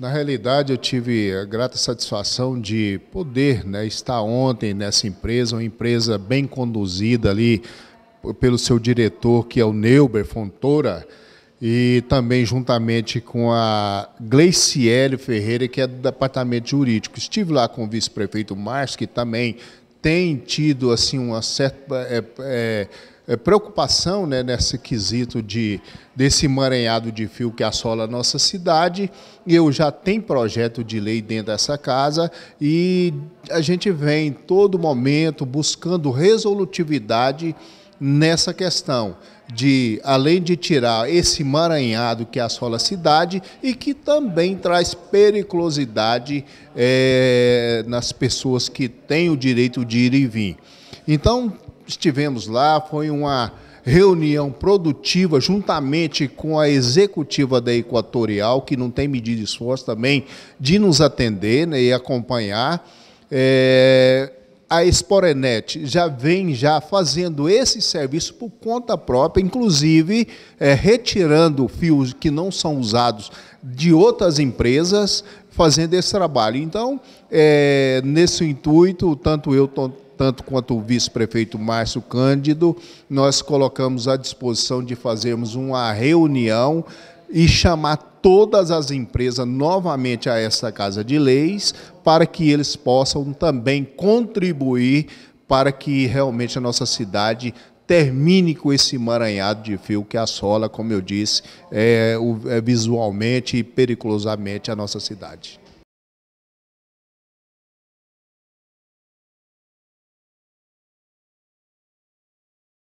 Na realidade, eu tive a grata satisfação de poder né, estar ontem nessa empresa, uma empresa bem conduzida ali pelo seu diretor, que é o Neuber Fontoura, e também juntamente com a Gleiciele Ferreira, que é do departamento jurídico. Estive lá com o vice-prefeito Márcio, que também tem tido assim uma certa é, é, é, preocupação né, nesse quesito de, desse emaranhado de fio que assola a nossa cidade. Eu já tenho projeto de lei dentro dessa casa e a gente vem todo momento buscando resolutividade nessa questão de, além de tirar esse maranhado que assola a cidade e que também traz periculosidade é, nas pessoas que têm o direito de ir e vir. Então, estivemos lá, foi uma reunião produtiva juntamente com a executiva da Equatorial, que não tem medido esforço também de nos atender né, e acompanhar. É, a Exporenet já vem já fazendo esse serviço por conta própria, inclusive é, retirando fios que não são usados de outras empresas, fazendo esse trabalho. Então, é, nesse intuito, tanto eu tanto quanto o vice-prefeito Márcio Cândido, nós colocamos à disposição de fazermos uma reunião e chamar todas as empresas novamente a essa Casa de Leis para que eles possam também contribuir para que realmente a nossa cidade termine com esse emaranhado de fio que assola, como eu disse, é, é visualmente e perigosamente a nossa cidade.